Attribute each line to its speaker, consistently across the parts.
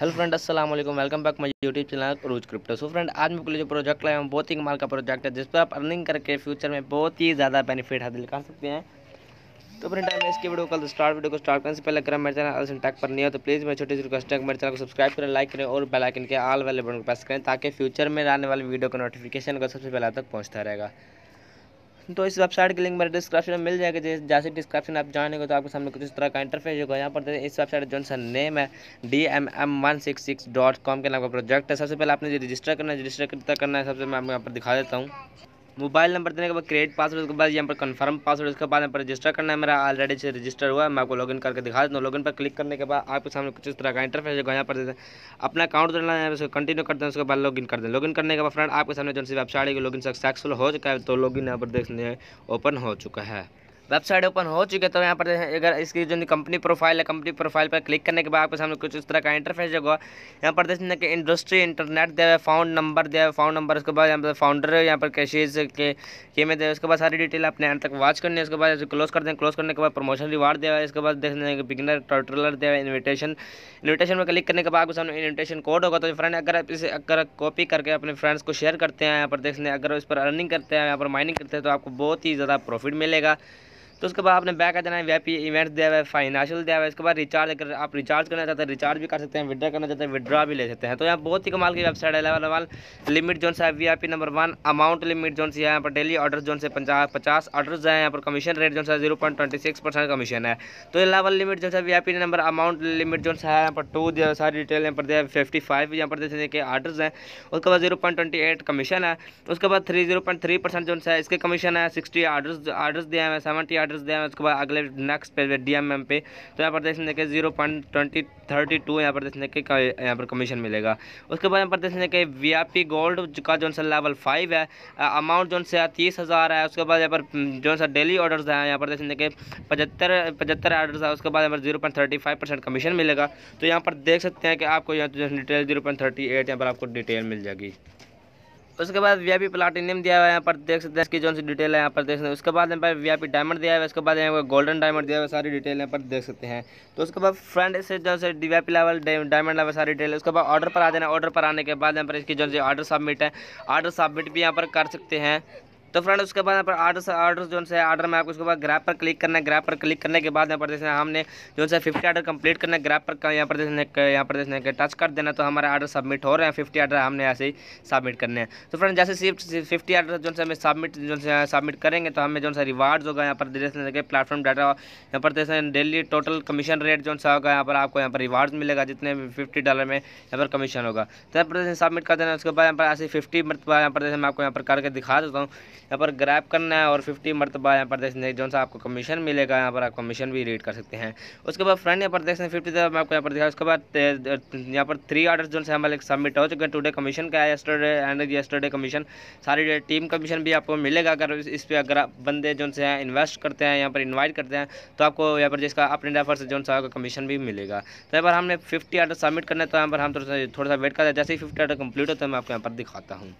Speaker 1: hello friend अस्सलाम वालेकुम welcome back my YouTube channel रोज क्रिप्टो सो फ्रेंड आज मैं जो प्रोजेक्ट लाया हूँ बहुत ही कमाल का प्रोजेक्ट है जिस पर आप अर्निंग करके फ्यूचर में बहुत ही ज़्यादा बेनिफिट हासिल कर सकते हैं तो फ्रेंड टाइम इसकी वीडियो कल स्टार्ट वीडियो को स्टार्ट करने से पहले अगर मेरे चैनल टैक पर नहीं हो तो प्लीज़ मेरी छोटी सी रिक्वेस्ट है मेरे चैनल को सब्सक्राइब करें लाइक करें और बेलाइकन के आल वाले बटन को प्रेस करें ताकि फ्यूचर में आने वाली वीडियो का नोटिफिकेशन को सबसे पहले तक पहुँचता रहेगा तो इस वेबसाइट के लिंक मेरे डिस्क्रिप्शन में मिल जाएगा जैसे डिस्क्रिप्शन आप जानेंगे तो आपके सामने कुछ इस तरह का इंटरफेस होगा यहाँ पर इस वेबसाइट जो सा नेम है D M M one six six dot com के नाम का प्रोजेक्ट है सबसे पहले आपने रजिस्टर करना है रजिस्टर करना है सबसे मैं आपको यहाँ पर दिखा देता हूँ मोबाइल नंबर देने के बाद क्रिएट पासवर्ड उसके बाद यहाँ पर कन्फर्म पासवर्ड उसके बाद यहाँ पर रजिस्टर करना है मेरा ऑलरेडी से रजिस्टर हुआ है मैं आपको लॉगिन करके दिखा देता हूँ लॉगिन पर क्लिक करने के बाद आपके सामने कुछ इस तरह का इंटरफेस होगा यहाँ पर देते हैं अपना अकाउंट देना है उसको कंटिन्यू करते हैं उसके बाद लॉगिन कर दें लॉगिन करने के बाद फ्रेंड आपके सामने जो वेबसाइट है लॉगिन सक्सेसफुल हो चुका है तो लॉगिन यहाँ पर देखने ओपन हो चुका है वेबसाइट ओपन हो चुकी है तो यहाँ पर अगर इसकी जो कंपनी प्रोफाइल है कंपनी प्रोफाइल पर क्लिक करने के बाद आपके सामने कुछ इस तरह का इंटरफेस होगा यहाँ पर देखने के इंडस्ट्री इंटरनेट दिया फाउंड नंबर दिया फाउंड नंबर उसके बाद यहाँ पर फाउंडर यहाँ पर कैशेज के ये में दिया उसके बाद सारी डिटेल अपने एंड तक वॉच करनी है उसके बाद क्लोज कर दें क्लोज करने के बाद प्रमोशन रिवार्ड दिया है इसके बाद देखने के बिगनर ट्यूटोरियल दिया हुआ इन्विटेशन इन्विटेशन में क्लिक करने के बाद आपके सामने इन्विटेशन कोड होगा तो फ्रेंड अगर आप इसे अगर कॉपी करके अपने फ्रेंड्स को शेयर करते हैं यहाँ पर देखने अगर उस पर अर्निंग करते हैं यहाँ पर माइनिंग करते हैं तो आपको बहुत ही ज़्यादा प्रॉफिट मिलेगा तो उसके बाद आपने बैक आ जाना है वीआईपी इवेंट दिया हुआ है फाइनेंशियल दिया हुआ है इसके बाद रिचार्ज कर आप रिचार्ज करना चाहते हैं रिचार्ज भी कर सकते हैं विद्रा करना चाहते हैं विद्रा भी ले सकते हैं तो यहाँ बहुत ही कमाल की वेबसाइट है लेवल लेवल लिमिट जोन है V number one amount limit zone है यहाँ पर डेली ऑर्डर जोन से पचास पचास ऑर्डर्स है यहाँ पर कमीशन रेट जोन है zero point twenty six percent commission है तो लेवल लिमिट जोन है V number amount limit zone है यहाँ पर टू दिया सारी डिटेल यहाँ पर दिया फिफ्टी फाइव यहाँ पर जैसे कि ऑर्डर हैं उसके बाद zero point twenty eight commission है उसके बाद three zero point three percent जो है इसके कमीशन है सिक्सटी ऑर्डर ऑर्डर दिए हैं सेवेंटी एड्रेस दिया है उसके बाद अगले नेक्स्ट पेज पे डी एम एम पे तो यहाँ पर देखने के zero point twenty thirty two यहाँ पर देखने के यहाँ पर कमीशन मिलेगा उसके बाद यहाँ पर देखने के वी आई पी गोल्ड का जो सा लेवल फाइव है अमाउंट जो सा तीस हज़ार है उसके बाद यहाँ पर जो सा डेली ऑर्डर्स है यहाँ पर देखने के पचहत्तर पचहत्तर ऑर्डर्स है उसके बाद यहाँ पर zero point thirty five percent commission मिलेगा तो यहाँ पर देख सकते हैं कि आपको यहाँ detail zero point thirty eight यहाँ पर आपको डिटेल मिल जाएगी तो उसके बाद वी आई पी प्लाटिनियम दिया हुआ है यहाँ पर देख सकते हैं इसकी जो डिटेल है यहाँ पर देख सकते हैं उसके बाद यहाँ पर वी आई पी डायमंड दिया हुआ है उसके बाद यहाँ पर गोल्डन डायमंड दिया हुआ है सारी डिटेल यहाँ पर देख सकते हैं तो उसके बाद फ्रंट से जो है V P level diamond level सारी डिटेल उसके बाद ऑर्डर पर आ देना ऑर्डर पर आने के बाद यहाँ पर इसकी जो ऑर्डर सबमिट है ऑर्डर सबमिट भी यहाँ पर कर सकते हैं तो फ्रेंड उसके बाद यहाँ पर आर्डर से आर्डर जो है आर्डर में आपको उसके बाद ग्राफ पर क्लिक करना है ग्राफ पर क्लिक करने के बाद यहाँ पर जैसे हमने जो है फिफ्टी आर्डर कंप्लीट करना है ग्राफ पर यहाँ पर जैसे यहाँ पर जैसे टच कर देना तो हमारे आर्डर सबमिट हो रहे हैं फिफ्टी आर्डर हमने ऐसे ही सबमिट करने हैं तो फ्रेंड जैसे सिर्फ फिफ्टी आर्डर जो है हमें सबमिट जो है सबमिट करेंगे तो हमें जो है रिवार्ड होगा यहाँ पर जैसे प्लेटफॉर्म डाटा यहाँ पर जैसे डेली टोटल कमीशन रेट जो सा होगा यहाँ पर आपको यहाँ पर रिवार्ड मिलेगा जितने फिफ्टी डॉलर में यहाँ पर कमीशन होगा तो यहाँ पर सबमिट कर देना उसके बाद यहाँ पर ऐसे फिफ्टी मतलब यहाँ पर जैसे मैं आपको यहाँ पर करके दिखा देता हूँ यहाँ पर ग्रैप करना है और फिफ्टी मरतबा यहाँ पर देख सकते हैं जो सा आपको कमीशन मिलेगा यहाँ पर आप कमीशन भी रीड कर सकते हैं उसके बाद फ्रेंड यहाँ पर देख सकते हैं फिफ्टी मैं आपको यहाँ पर दिखाया उसके बाद यहाँ पर थ्री ऑर्डर जो है हमारे सबमिट हो चुके हैं टूडे कमीशन का है यस्टरडे एंड यस्टरडे कमीशन सारी टीम कमीशन भी आपको मिलेगा अगर इस पर अगर आप बंदे जो से इन्वेस्ट करते हैं यहाँ पर इन्वाइट करते हैं तो आपको यहाँ पर जिसका अपने डेफर से जो सा कमीशन भी मिलेगा तो यहाँ पर हमने फिफ्टी ऑर्डर सबमिट करना है तो यहाँ पर हम थोड़ा सा वेट करते हैं जैसे ही फिफ्टी ऑर्डर कंप्लीट होता है मैं आपको यहाँ पर दिखाता हूँ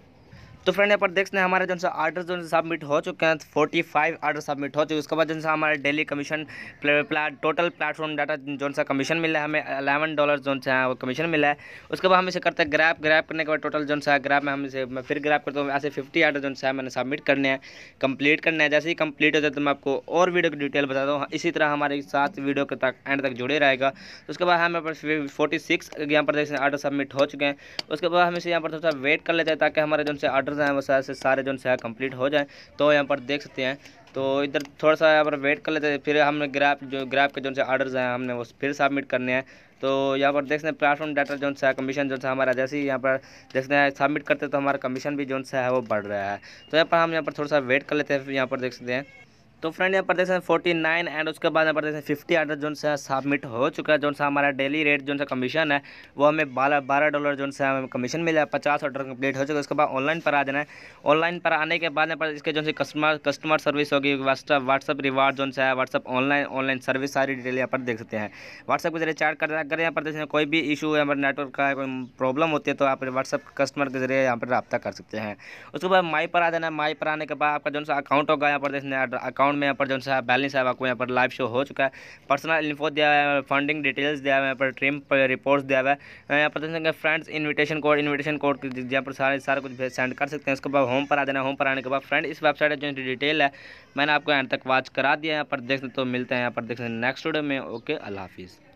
Speaker 1: तो फ्रेंड यहाँ पर देख सकते हैं हमारे जो है आर्डर जो सबमिट हो चुके हैं फोर्टी फाइव आर्डर सबमिट हो चुके उसके बाद जो है हमारे daily commission total platform data जो सा कमीशन मिला है हमें अलेवन डॉलर जो है वो कमीशन मिला है उसके बाद हम इसे करते हैं ग्रैप ग्रैप करने के बाद टोटल जो है ग्रैप में हम इसे मैं फिर ग्रैप करता हूँ ऐसे फिफ्टी आर्डर जो है मैंने सबमिट करने हैं कंप्लीट करने हैं जैसे ही कंप्लीट हो जाए तो मैं आपको और वीडियो की डिटेल बता दूँ इसी तरह हमारे साथ वीडियो के तक एंड तक जुड़े रहेगा उसके बाद हमें फोर्टी सिक्स यहाँ पर देख सकते हैं आर्डर सबमिट हो चुके हैं उसके बाद हम इसे यहाँ पर थोड़ा सा वेट कर लेते हैं ताकि हमारे जो है आर्डर चैप्टर्स हैं वो शायद से सारे जो है कंप्लीट हो जाएँ तो यहाँ पर देख सकते हैं तो इधर थोड़ा सा यहाँ पर वेट कर लेते हैं फिर हमने ग्राफ जो ग्राफ के जो से ऑर्डर हैं हमने वो फिर सबमिट करने हैं तो यहाँ पर देख सकते हैं प्लेटफॉर्म डाटा जो है कमीशन जो है हमारा जैसे ही यहाँ पर देखते हैं सबमिट करते तो हमारा कमीशन भी जो है वो बढ़ रहा है तो यहाँ पर हम यहाँ पर थोड़ा सा वेट कर लेते हैं फिर यहाँ पर देख सकते हैं तो फ्रेंड यहाँ पर देख सकते हैं फोर्टी नाइन एंड उसके बाद यहाँ पर देख सकते हैं फिफ्टी आर्डर जो है सबमिट हो चुका है जो सा हमारा डेली रेट जो सा कमीशन है वो हमें बारह बारह डॉलर जो सा हमें कमीशन मिला है पचास ऑर्डर कंप्लीट हो चुका है उसके बाद ऑनलाइन पर आ जाना है ऑनलाइन पर आने के बाद यहाँ पर इसके जो कस्टमर कस्टमर सर्विस होगी व्हाट्सअप व्हाट्सअप रिवार्ड जो है व्हाट्सअप ऑनलाइन ऑनलाइन सर्विस सारी डिटेल यहाँ पर देख सकते हैं व्हाट्सअप के जरिए चार्ट कर अगर यहाँ पर देखें कोई भी इशू यहाँ पर नेटवर्क का कोई प्रॉब्लम होती है तो आप व्हाट्सअप कस्टमर के जरिए यहाँ पर रब्ता कर सकते हैं उसके बाद माई पर आ जाना है माई पर आने के बाद आपका जो सा अकाउंट होगा यहाँ पर देखने अकाउंट अकाउंट में यहाँ पर जो सा बैलेंस साहब आपको यहाँ पर लाइव शो हो चुका है पर्सनल इन्फो दिया हुआ है फंडिंग डिटेल्स दिया हुआ है यहाँ पर ट्रिम रिपोर्ट्स दिया हुआ है यहाँ पर देख friends invitation code invitation code यहाँ पर सारे सारा कुछ सेंड कर सकते हैं उसके बाद होम पर आ देना होम पर आने के बाद फ्रेंड इस वेबसाइट जो डिटेल है मैंने आपको यहाँ तक वॉच करा दिया यहाँ पर देख सकते तो मिलते हैं यहाँ पर देख सकते नेक्स्ट वीडियो में ओके अल्लाह हाफिज़